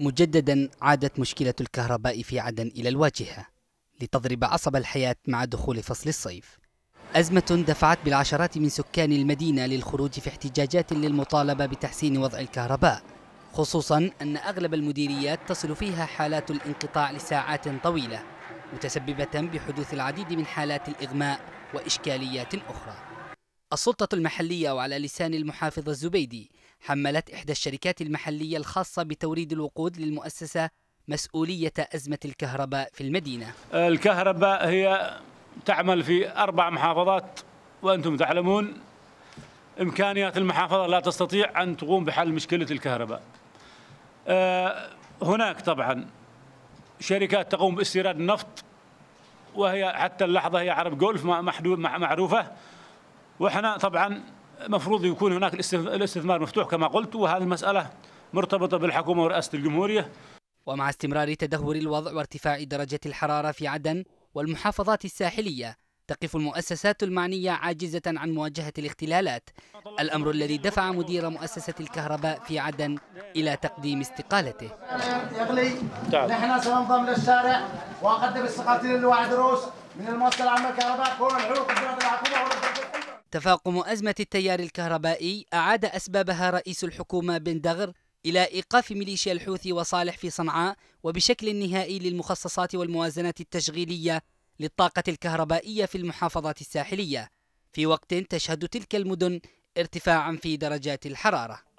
مجددا عادت مشكلة الكهرباء في عدن إلى الواجهة لتضرب عصب الحياة مع دخول فصل الصيف أزمة دفعت بالعشرات من سكان المدينة للخروج في احتجاجات للمطالبة بتحسين وضع الكهرباء خصوصا أن أغلب المديريات تصل فيها حالات الانقطاع لساعات طويلة متسببة بحدوث العديد من حالات الإغماء وإشكاليات أخرى السلطة المحلية وعلى لسان المحافظ الزبيدي حملت إحدى الشركات المحلية الخاصة بتوريد الوقود للمؤسسة مسؤولية أزمة الكهرباء في المدينة الكهرباء هي تعمل في أربع محافظات وأنتم تعلمون إمكانيات المحافظة لا تستطيع أن تقوم بحل مشكلة الكهرباء آه، هناك طبعا شركات تقوم باستيراد النفط وهي حتى اللحظة هي عرب جولف معروفة واحنا طبعا مفروض يكون هناك الاستثمار مفتوح كما قلت وهذه المسألة مرتبطة بالحكومة ورئاسة الجمهورية ومع استمرار تدهور الوضع وارتفاع درجة الحرارة في عدن والمحافظات الساحلية تقف المؤسسات المعنية عاجزة عن مواجهة الاختلالات الأمر الذي دفع مدير مؤسسة الكهرباء في عدن إلى تقديم استقالته يغلي نحن سننضم للشارع وأقدم استقالتي للواعد روس من المؤسسة العامة الكهرباء كون تفاقم أزمة التيار الكهربائي أعاد أسبابها رئيس الحكومة بن دغر إلى إيقاف ميليشيا الحوثي وصالح في صنعاء وبشكل نهائي للمخصصات والموازنات التشغيلية للطاقة الكهربائية في المحافظات الساحلية في وقت تشهد تلك المدن ارتفاعا في درجات الحرارة